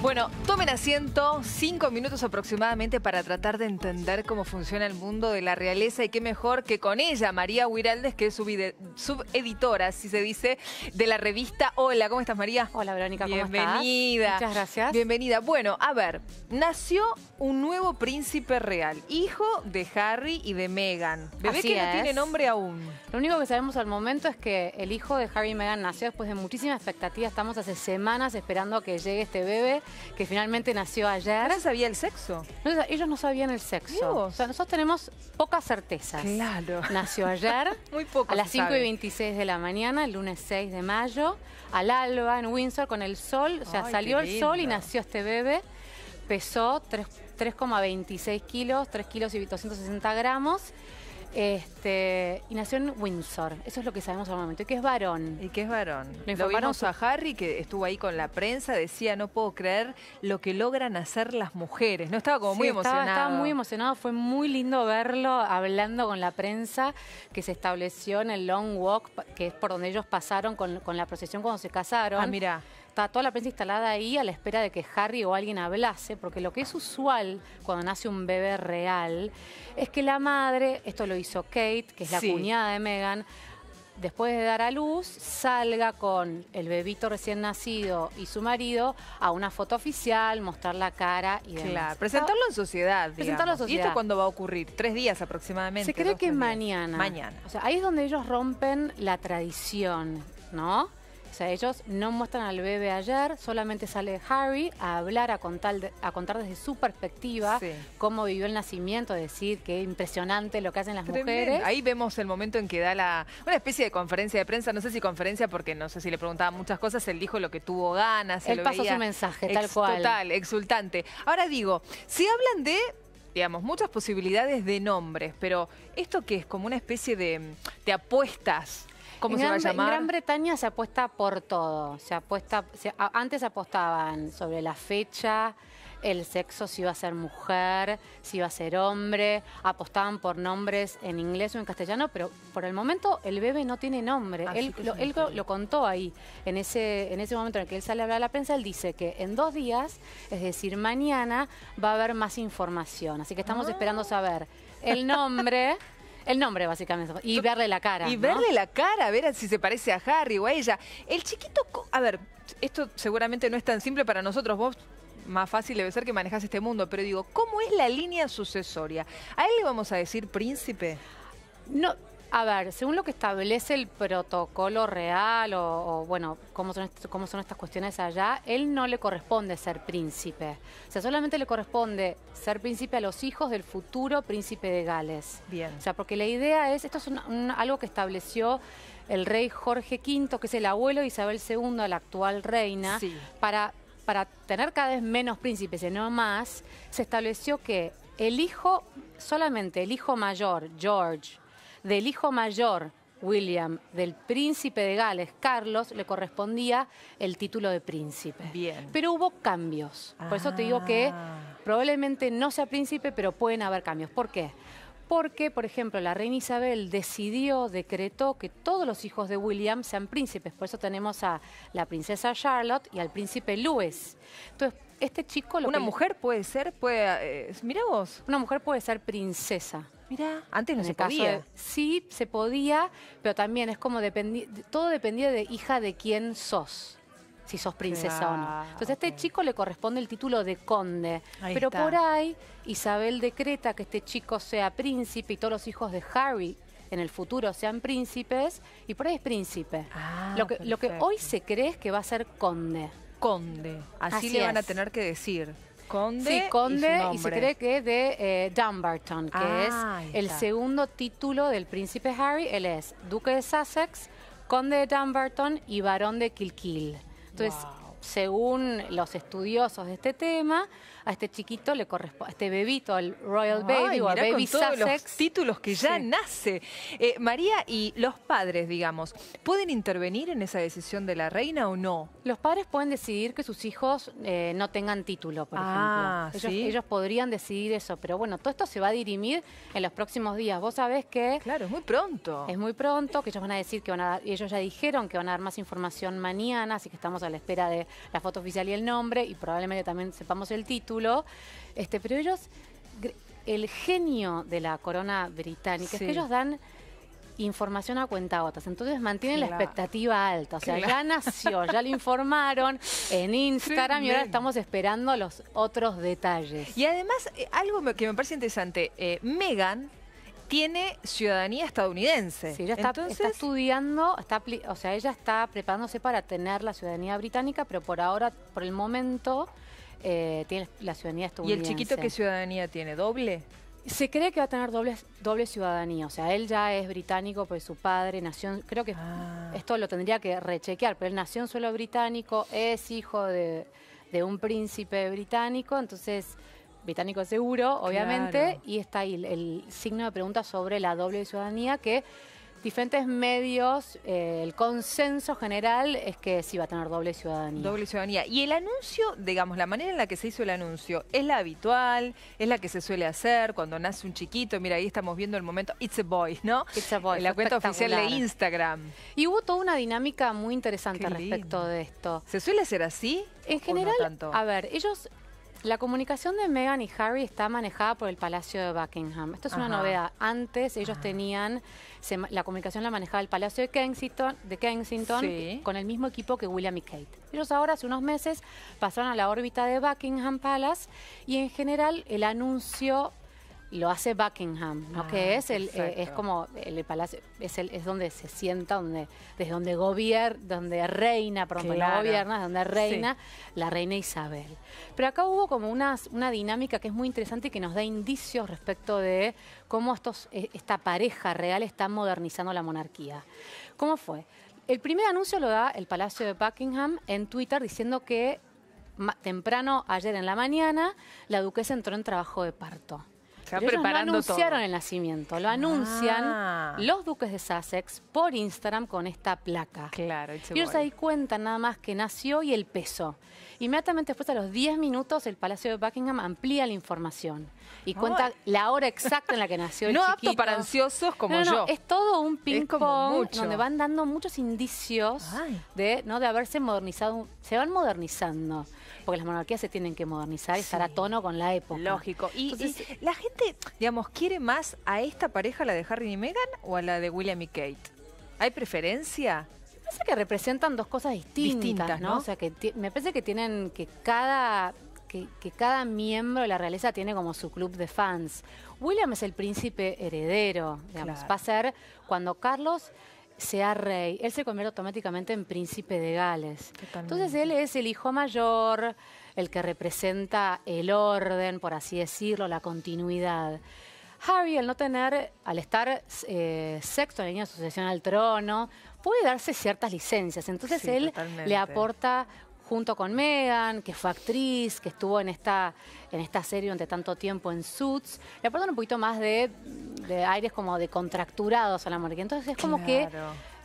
Bueno, tomen asiento, cinco minutos aproximadamente para tratar de entender cómo funciona el mundo de la realeza y qué mejor que con ella, María Huiraldes, que es subeditora, si se dice, de la revista Hola. ¿Cómo estás, María? Hola, Verónica, ¿cómo Bienvenida. Muchas gracias. Bienvenida. Bueno, a ver, nació un nuevo príncipe real, hijo de Harry y de Meghan. Bebé que no tiene nombre aún. Lo único que sabemos al momento es que el hijo de Harry y Meghan nació después de muchísimas expectativas. Estamos hace semanas esperando a que llegue este bebé que finalmente nació ayer. ¿No sabía el sexo? ellos no sabían el sexo. O sea, nosotros tenemos pocas certezas. Claro. Nació ayer. Muy poco. A las 5 y 26 de la mañana, el lunes 6 de mayo, al alba en Windsor con el sol. O sea, salió el sol y nació este bebé. Pesó 3,26 kilos, 3 kilos y 260 gramos. Este, y nació en Windsor, eso es lo que sabemos al momento, y que es varón. Y que es varón. Lo, vimos a Harry, que estuvo ahí con la prensa, decía, no puedo creer lo que logran hacer las mujeres. No estaba como muy emocionado. Estaba muy emocionado, fue muy lindo verlo hablando con la prensa que se estableció en el Long Walk, que es por donde ellos pasaron con, con la procesión cuando se casaron. Ah, mira está toda la prensa instalada ahí a la espera de que Harry o alguien hablase, porque lo que es usual cuando nace un bebé real es que la madre, esto lo hizo Kate, que es la cuñada de Meghan, después de dar a luz, salga con el bebito recién nacido y su marido a una foto oficial, mostrar la cara y Claro, presentarlo en sociedad. Presentarlo en sociedad. ¿Y esto cuándo va a ocurrir? Tres días aproximadamente. Se cree que mañana. Mañana. O sea, ahí es donde ellos rompen la tradición, ¿no? O sea, ellos no muestran al bebé ayer, solamente sale Harry a hablar, a contar, desde su perspectiva cómo vivió el nacimiento, decir que impresionante lo que hacen las mujeres. Ahí vemos el momento en que da la, una especie de conferencia de prensa, no sé si conferencia porque no sé si le preguntaba muchas cosas, él dijo lo que tuvo ganas. Él lo pasó su mensaje, tal cual. Total, exultante. Ahora digo, si hablan de digamos, muchas posibilidades de nombres, pero esto que es como una especie de, de apuestas en Gran Bretaña se apuesta por todo. Se apuesta, antes apostaban sobre la fecha, el sexo, si iba a ser mujer, si iba a ser hombre. Apostaban por nombres en inglés o en castellano, pero por el momento el bebé no tiene nombre. Ah, él, lo, contó ahí, en ese, en ese momento en el que él sale a hablar a la prensa, él dice que en dos días, es decir, mañana, va a haber más información. Así que estamos ah. esperando saber el nombre. El nombre, básicamente. Y verle la cara. Y verle la cara, ver si se parece a Harry o a ella. El chiquito, a ver, esto seguramente no es tan simple para nosotros. Vos más fácil debe ser que manejás este mundo, pero digo, ¿cómo es la línea sucesoria? ¿A él le vamos a decir príncipe? No, a ver, según lo que establece el protocolo real o, bueno, cómo son, cómo son estas cuestiones allá, él no le corresponde ser príncipe. O sea, solamente le corresponde ser príncipe a los hijos del futuro príncipe de Gales. Bien. O sea, porque la idea es, esto es algo que estableció el rey Jorge V, que es el abuelo de Isabel II, la actual reina, para, para tener cada vez menos príncipes y no más, se estableció que el hijo, solamente el hijo mayor, George, del hijo mayor, William, del príncipe de Gales, Carlos, le correspondía el título de príncipe. Bien. Pero hubo cambios. Por eso te digo que ah. probablemente no sea príncipe, pero pueden haber cambios. ¿Por qué? Porque, por ejemplo, la reina Isabel decidió, decretó que todos los hijos de William sean príncipes. Por eso tenemos a la princesa Charlotte y al príncipe Louis. Entonces, este chico... una mujer puede ser, puede... Eh, mira vos. Una mujer puede ser princesa. Mira, antes no se podía. sí, se podía, pero también es como todo dependía de hija de quién sos, si sos princesa o no. Entonces a este chico le corresponde el título de conde, pero por ahí Isabel decreta que este chico sea príncipe y todos los hijos de Harry en el futuro sean príncipes y por ahí es príncipe. Ah, lo, que, hoy se cree es que va a ser conde. Conde, así, le van a tener que decir. Conde. Sí, Conde, y, se cree que de eh, Dumbarton, que ah, es el segundo título del príncipe Harry. Él es duque de Sussex, conde de Dumbarton y barón de Kilkil. Entonces, según los estudiosos de este tema, a este chiquito le corresponde, a este bebito, al Royal Baby o al Baby con títulos que ya nace. Eh, María, y los padres, digamos, ¿pueden intervenir en esa decisión de la reina o no? Los padres pueden decidir que sus hijos eh, no tengan título, por ah, ejemplo. Ellos, ¿sí? ellos podrían decidir eso, pero bueno, todo esto se va a dirimir en los próximos días. Vos sabés que... Claro, es muy pronto. Es muy pronto, que ellos van a decir que van a... dar, Ellos ya dijeron que van a dar más información mañana, así que estamos a la espera de la foto oficial y el nombre, y probablemente también sepamos el título. Este, pero ellos, el genio de la corona británica es que ellos dan información a cuentagotas. Entonces mantienen la expectativa alta. O sea, ya nació, ya le informaron en Instagram y ahora estamos esperando los otros detalles. Y además, eh, algo que me parece interesante, eh, Megan tiene ciudadanía estadounidense. Sí, ella está, Entonces... está estudiando, está, o sea, ella está preparándose para tener la ciudadanía británica, pero por ahora, por el momento, eh, tiene la ciudadanía estadounidense. ¿Y el chiquito qué ciudadanía tiene? ¿Doble? Se cree que va a tener doble, doble ciudadanía, o sea, él ya es británico, pues su padre nació, creo que ah. esto lo tendría que rechequear, pero él nació en suelo británico, es hijo de un príncipe británico, entonces británico seguro, obviamente, y está ahí el, signo de pregunta sobre la doble ciudadanía que diferentes medios, eh, el consenso general es que sí va a tener doble ciudadanía. Doble ciudadanía. Y el anuncio, digamos, la manera en la que se hizo el anuncio, ¿es la habitual? ¿Es la que se suele hacer cuando nace un chiquito? Mira, ahí estamos viendo el momento, it's a boy, ¿no? It's a boy. En la cuenta oficial de Instagram. Y hubo toda una dinámica muy interesante respecto de esto. ¿Se suele hacer así? En general, a ver, ellos la comunicación de Meghan y Harry está manejada por el Palacio de Buckingham. Esto es una novedad. Antes ellos ah. tenían, la comunicación la manejaba el Palacio de Kensington, de Kensington con el mismo equipo que William y Kate. Ellos ahora, hace unos meses, pasaron a la órbita de Buckingham Palace y en general el anuncio lo hace Buckingham, ¿no? que ah, es el, eh, es como el palacio, es, el, es donde se sienta, donde, desde donde gobierna, donde reina, perdón, gobierna, donde reina la reina Isabel. Pero acá hubo como una dinámica que es muy interesante y que nos da indicios respecto de cómo estos, e, esta pareja real está modernizando la monarquía. ¿Cómo fue? El primer anuncio lo da el Palacio de Buckingham en Twitter diciendo que temprano ayer en la mañana la duquesa entró en trabajo de parto no anunciaron el nacimiento, lo anuncian ah. los duques de Sussex por Instagram con esta placa. Claro, y ellos ahí cuentan nada más que nació y el peso. Inmediatamente después, a los 10 minutos, el Palacio de Buckingham amplía la información y cuenta la hora exacta en la que nació el no apto para ansiosos como yo. Es todo un ping-pong donde van dando muchos indicios de, ¿no? de haberse modernizado. Se van modernizando, porque las monarquías se tienen que modernizar y estar a tono con la época. Lógico. y la gente digamos, quiere más a esta pareja, la de Harry y Meghan, o a la de William y Kate? ¿Hay preferencia? Me parece que representan dos cosas distintas, ¿no? O sea, que me parece que tienen que cada que, cada miembro de la realeza tiene como su club de fans. William es el príncipe heredero, digamos, va a ser cuando Carlos sea rey, él se convierte automáticamente en príncipe de Gales. Entonces él es el hijo mayor, el que representa el orden, por así decirlo, la continuidad. Harry, al no tener, al estar eh, sexto en línea de sucesión al trono, puede darse ciertas licencias. Entonces él le aporta junto con Megan, que fue actriz, que estuvo en esta, en esta serie durante tanto tiempo en Suits, le aportan un poquito más de, de aires como de contracturados a la marca. Entonces es como que...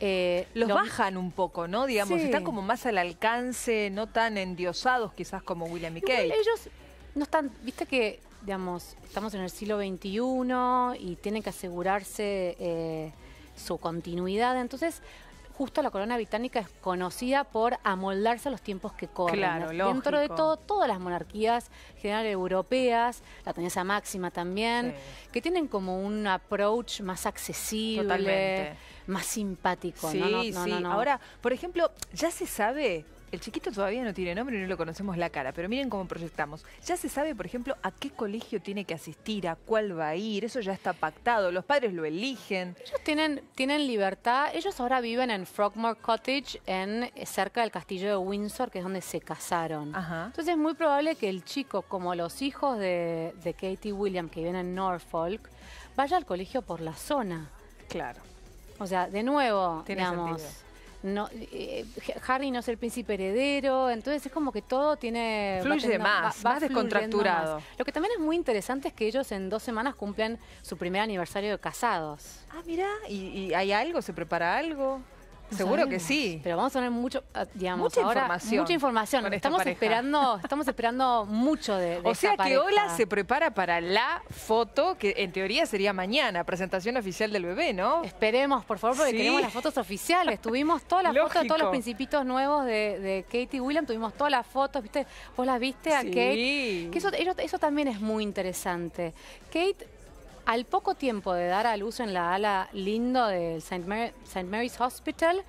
Eh, los, bajan un poco, ¿no? Digamos, están como más al alcance, no tan endiosados quizás como William y Kate. ellos no están, viste que, digamos, estamos en el siglo XXI y tienen que asegurarse... Eh, su continuidad. Entonces, justo la corona británica es conocida por amoldarse a los tiempos que corren. Claro, Dentro de todo, todas las monarquías generales europeas, la tendencia máxima también, que tienen como un approach más accesible, más simpático. Sí, ¿no? No, no, sí. Ahora, por ejemplo, ya se sabe el chiquito todavía no tiene nombre y no lo conocemos la cara, pero miren cómo proyectamos. Ya se sabe, por ejemplo, a qué colegio tiene que asistir, a cuál va a ir, eso ya está pactado, los padres lo eligen. Ellos tienen, tienen libertad, ellos ahora viven en Frogmore Cottage, en, cerca del castillo de Windsor, que es donde se casaron. Entonces es muy probable que el chico, como los hijos de, de Katie William, que viven en Norfolk, vaya al colegio por la zona. Claro. O sea, de nuevo, tenemos no, eh, eh, Harry no es el príncipe heredero, entonces es como que todo tiene... Fluye más, más descontracturado. Lo que también es muy interesante es que ellos en dos semanas cumplen su primer aniversario de casados. Ah, mira, ¿y, y hay algo? ¿Se prepara algo? Seguro que sí. Pero vamos a tener mucho, ah, mucha información. Mucha información. Estamos esperando, estamos esperando mucho de, de O sea que Ola se prepara para la foto, que en teoría sería mañana, presentación oficial del bebé, ¿no? Esperemos, por favor, porque tenemos las fotos oficiales. tuvimos todas las fotos de todos los principitos nuevos de, de, Katie William, tuvimos todas las fotos, ¿viste? Vos las viste a Kate. Que eso también es muy interesante. Kate al poco tiempo de dar a luz en la ala lindo del St. Mary's Hospital,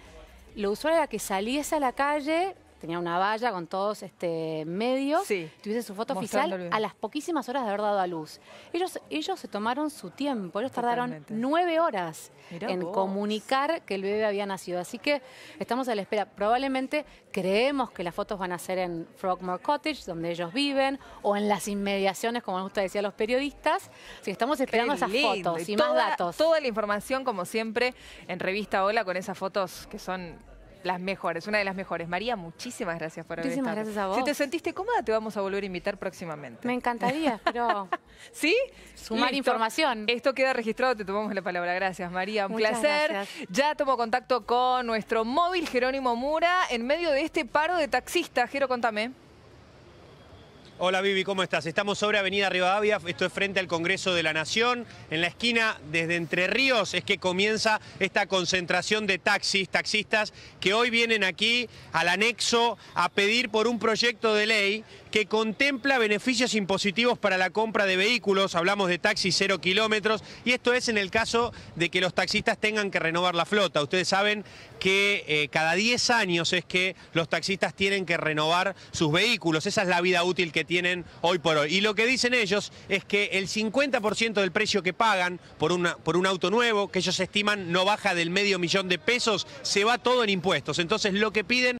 lo usuario era que saliese a la calle tenía una valla con todos este, medios, tuviese su foto oficial a las poquísimas horas de haber dado a luz. Ellos, ellos se tomaron su tiempo, ellos tardaron nueve horas en comunicar que el bebé había nacido. Así que estamos a la espera. Probablemente creemos que las fotos van a ser en Frogmore Cottage, donde ellos viven, o en las inmediaciones, como nos gusta decir a los periodistas. Así estamos esperando esas fotos y, más datos. Toda la información, como siempre, en Revista Hola, con esas fotos que son las mejores, una de las mejores. María, muchísimas gracias por haber Muchísimas gracias a vos. Si te sentiste cómoda, te vamos a volver a invitar próximamente. Me encantaría, pero... ¿Sí? Sumar información. Esto queda registrado, te tomamos la palabra. Gracias, María. Un placer. Ya tomo contacto con nuestro móvil Jerónimo Mura en medio de este paro de taxistas. Jero, contame. Hola Vivi, ¿cómo estás? Estamos sobre Avenida Rivadavia, esto es frente al Congreso de la Nación. En la esquina, desde Entre Ríos, es que comienza esta concentración de taxis, taxistas, que hoy vienen aquí al anexo a pedir por un proyecto de ley que contempla beneficios impositivos para la compra de vehículos, hablamos de taxis cero kilómetros, y esto es en el caso de que los taxistas tengan que renovar la flota. Ustedes saben que eh, cada 10 años es que los taxistas tienen que renovar sus vehículos, esa es la vida útil que tienen hoy por hoy. Y lo que dicen ellos es que el 50% del precio que pagan por, por un auto nuevo, que ellos estiman no baja del medio millón de pesos, se va todo en impuestos. Entonces lo que piden